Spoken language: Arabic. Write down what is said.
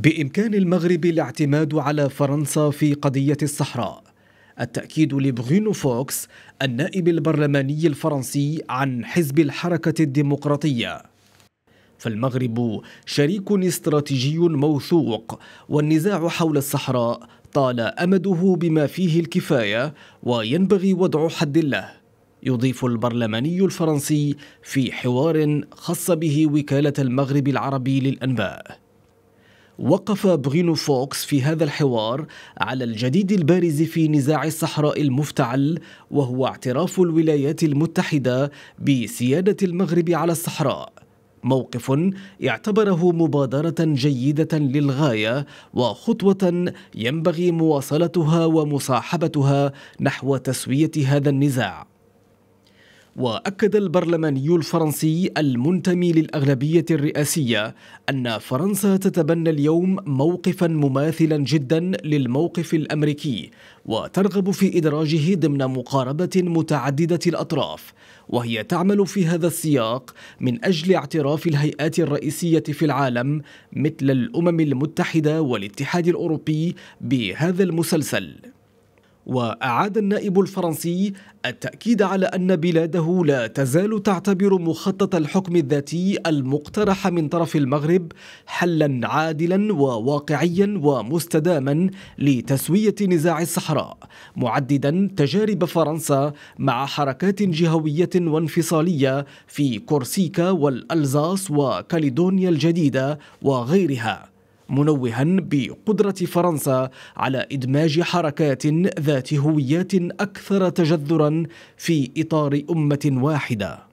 بإمكان المغرب الاعتماد على فرنسا في قضية الصحراء التأكيد لبغينو فوكس النائب البرلماني الفرنسي عن حزب الحركة الديمقراطية فالمغرب شريك استراتيجي موثوق والنزاع حول الصحراء طال أمده بما فيه الكفاية وينبغي وضع حد له يضيف البرلماني الفرنسي في حوار خص به وكالة المغرب العربي للأنباء وقف برينو فوكس في هذا الحوار على الجديد البارز في نزاع الصحراء المفتعل وهو اعتراف الولايات المتحدة بسيادة المغرب على الصحراء موقف اعتبره مبادرة جيدة للغاية وخطوة ينبغي مواصلتها ومصاحبتها نحو تسوية هذا النزاع وأكد البرلماني الفرنسي المنتمي للأغلبية الرئاسية أن فرنسا تتبنى اليوم موقفا مماثلا جدا للموقف الأمريكي وترغب في إدراجه ضمن مقاربة متعددة الأطراف وهي تعمل في هذا السياق من أجل اعتراف الهيئات الرئيسية في العالم مثل الأمم المتحدة والاتحاد الأوروبي بهذا المسلسل وأعاد النائب الفرنسي التأكيد على أن بلاده لا تزال تعتبر مخطط الحكم الذاتي المقترح من طرف المغرب حلا عادلا وواقعيا ومستداما لتسوية نزاع الصحراء معددا تجارب فرنسا مع حركات جهوية وانفصالية في كورسيكا والألزاس وكاليدونيا الجديدة وغيرها منوها بقدرة فرنسا على إدماج حركات ذات هويات أكثر تجذرا في إطار أمة واحدة